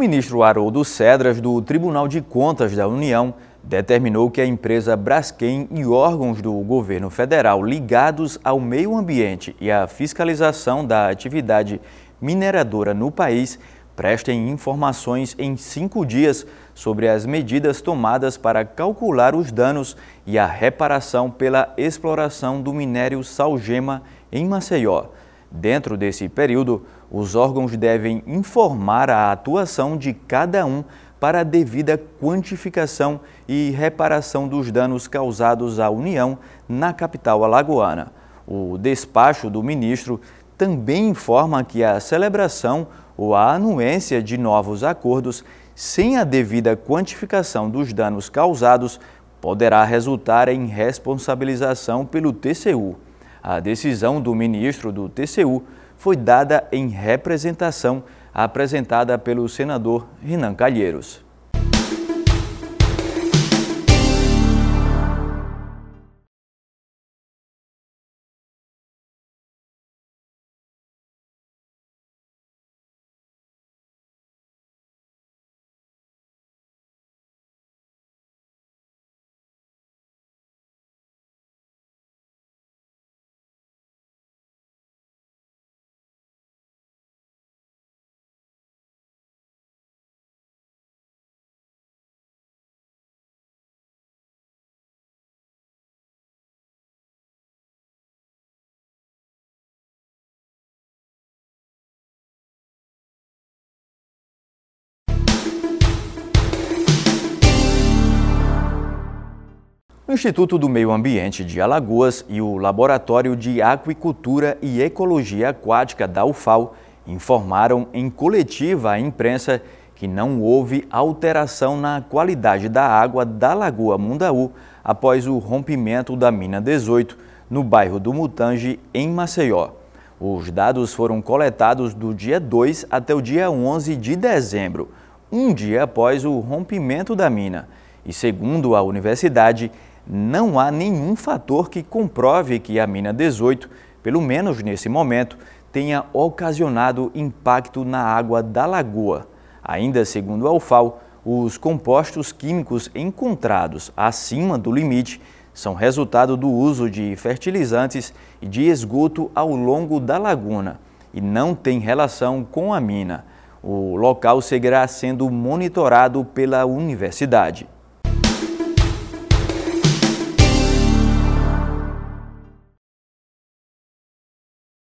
ministro Haroldo Cedras, do Tribunal de Contas da União, determinou que a empresa Braskem e órgãos do governo federal ligados ao meio ambiente e à fiscalização da atividade mineradora no país prestem informações em cinco dias sobre as medidas tomadas para calcular os danos e a reparação pela exploração do minério salgema em Maceió. Dentro desse período, os órgãos devem informar a atuação de cada um para a devida quantificação e reparação dos danos causados à União na capital alagoana. O despacho do ministro também informa que a celebração ou a anuência de novos acordos sem a devida quantificação dos danos causados poderá resultar em responsabilização pelo TCU. A decisão do ministro do TCU foi dada em representação apresentada pelo senador Renan Calheiros. O Instituto do Meio Ambiente de Alagoas e o Laboratório de Aquicultura e Ecologia Aquática da UFAL informaram em coletiva à imprensa que não houve alteração na qualidade da água da Lagoa Mundaú após o rompimento da mina 18 no bairro do Mutange, em Maceió. Os dados foram coletados do dia 2 até o dia 11 de dezembro, um dia após o rompimento da mina. E segundo a universidade, não há nenhum fator que comprove que a mina 18, pelo menos nesse momento, tenha ocasionado impacto na água da lagoa. Ainda segundo a UFAO, os compostos químicos encontrados acima do limite são resultado do uso de fertilizantes e de esgoto ao longo da laguna e não têm relação com a mina. O local seguirá sendo monitorado pela universidade.